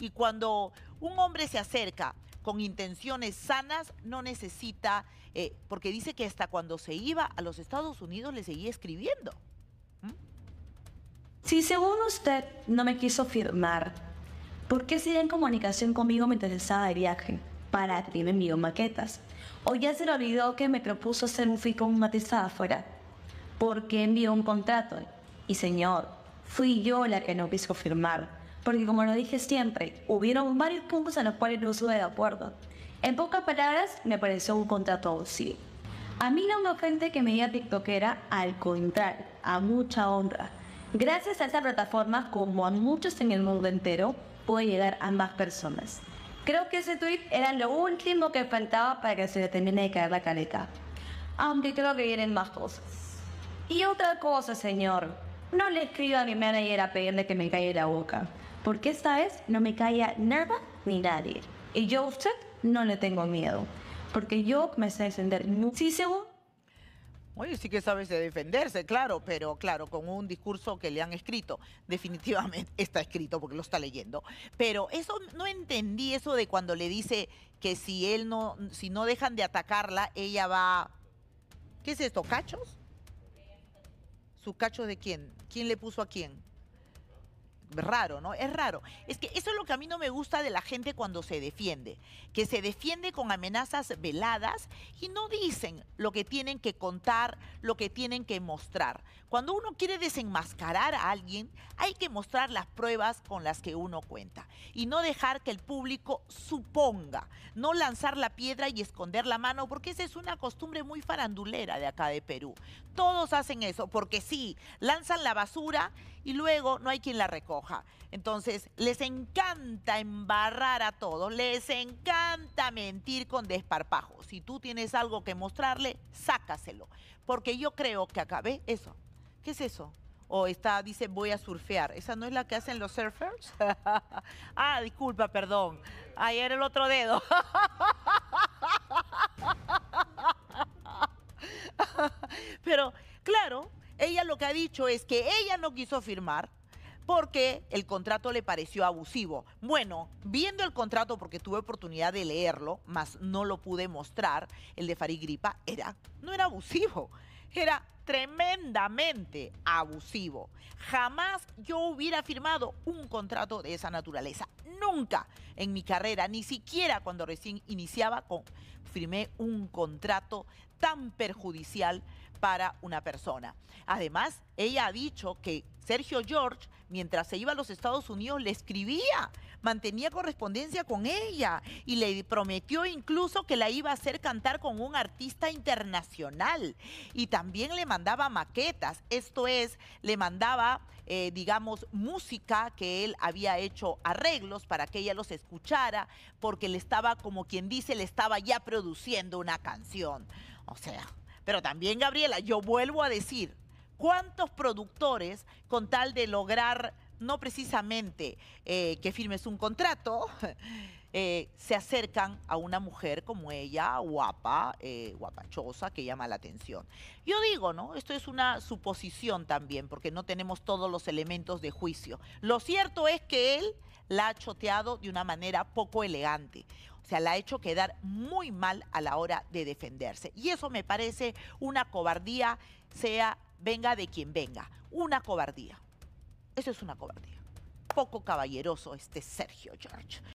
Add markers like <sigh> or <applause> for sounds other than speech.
Y cuando un hombre se acerca con intenciones sanas, no necesita, eh, porque dice que hasta cuando se iba a los Estados Unidos le seguía escribiendo. ¿Mm? Si según usted no me quiso firmar, ¿por qué sigue en comunicación conmigo mientras estaba de viaje? Para que me envió maquetas. O ya se le olvidó que me propuso hacer un fico con un afuera. ¿Por qué envió un contrato? Y señor, fui yo la que no quiso firmar porque como lo dije siempre, hubieron varios puntos en los cuales no estuve de acuerdo. En pocas palabras, me pareció un contrato abusivo. A mí no me ofende que me diga era al contrario, a mucha honra. Gracias a esa plataforma, como a muchos en el mundo entero, puede llegar a más personas. Creo que ese tweet era lo último que faltaba para que se le termine de caer la caleta. Aunque creo que vienen más cosas. Y otra cosa, señor. No le escribo a mi manager a pedirle que me calle la boca, porque esta vez no me calla Nerva ni nadie. Y yo a usted no le tengo miedo, porque yo me sé defender muchísimo. Oye, sí que sabe defenderse, claro, pero claro, con un discurso que le han escrito. Definitivamente <laughs> está escrito porque lo está leyendo. Pero eso no entendí eso de cuando le dice que si él no, si no dejan de atacarla, ella va. ¿Qué es esto? ¿Cachos? ¿Sus cachos de quién? ¿Quién le puso a quién? raro, ¿no? Es raro. Es que eso es lo que a mí no me gusta de la gente cuando se defiende, que se defiende con amenazas veladas y no dicen lo que tienen que contar, lo que tienen que mostrar. Cuando uno quiere desenmascarar a alguien, hay que mostrar las pruebas con las que uno cuenta y no dejar que el público suponga, no lanzar la piedra y esconder la mano, porque esa es una costumbre muy farandulera de acá de Perú. Todos hacen eso porque sí, lanzan la basura y luego no hay quien la recoja. Entonces, les encanta embarrar a todos, les encanta mentir con desparpajo. Si tú tienes algo que mostrarle, sácaselo. Porque yo creo que acabé eso. ¿Qué es eso? o está, dice, voy a surfear. ¿Esa no es la que hacen los surfers? <laughs> ah, disculpa, perdón. Ahí era el otro dedo. <laughs> Pero, claro, ella lo que ha dicho es que ella no quiso firmar, porque el contrato le pareció abusivo. Bueno, viendo el contrato, porque tuve oportunidad de leerlo, mas no lo pude mostrar, el de Farid Gripa era, no era abusivo, era tremendamente abusivo. Jamás yo hubiera firmado un contrato de esa naturaleza, nunca en mi carrera, ni siquiera cuando recién iniciaba con, firmé un contrato tan perjudicial para una persona. Además, ella ha dicho que Sergio George mientras se iba a los Estados Unidos, le escribía, mantenía correspondencia con ella y le prometió incluso que la iba a hacer cantar con un artista internacional. Y también le mandaba maquetas, esto es, le mandaba, eh, digamos, música que él había hecho arreglos para que ella los escuchara, porque le estaba, como quien dice, le estaba ya produciendo una canción. O sea, pero también, Gabriela, yo vuelvo a decir, ¿Cuántos productores, con tal de lograr, no precisamente eh, que firmes un contrato, <laughs> eh, se acercan a una mujer como ella, guapa, eh, guapachosa, que llama la atención. Yo digo, ¿no? Esto es una suposición también, porque no tenemos todos los elementos de juicio. Lo cierto es que él la ha choteado de una manera poco elegante. O sea, la ha hecho quedar muy mal a la hora de defenderse. Y eso me parece una cobardía, sea venga de quien venga. Una cobardía. Eso es una cobardía. Poco caballeroso este Sergio George.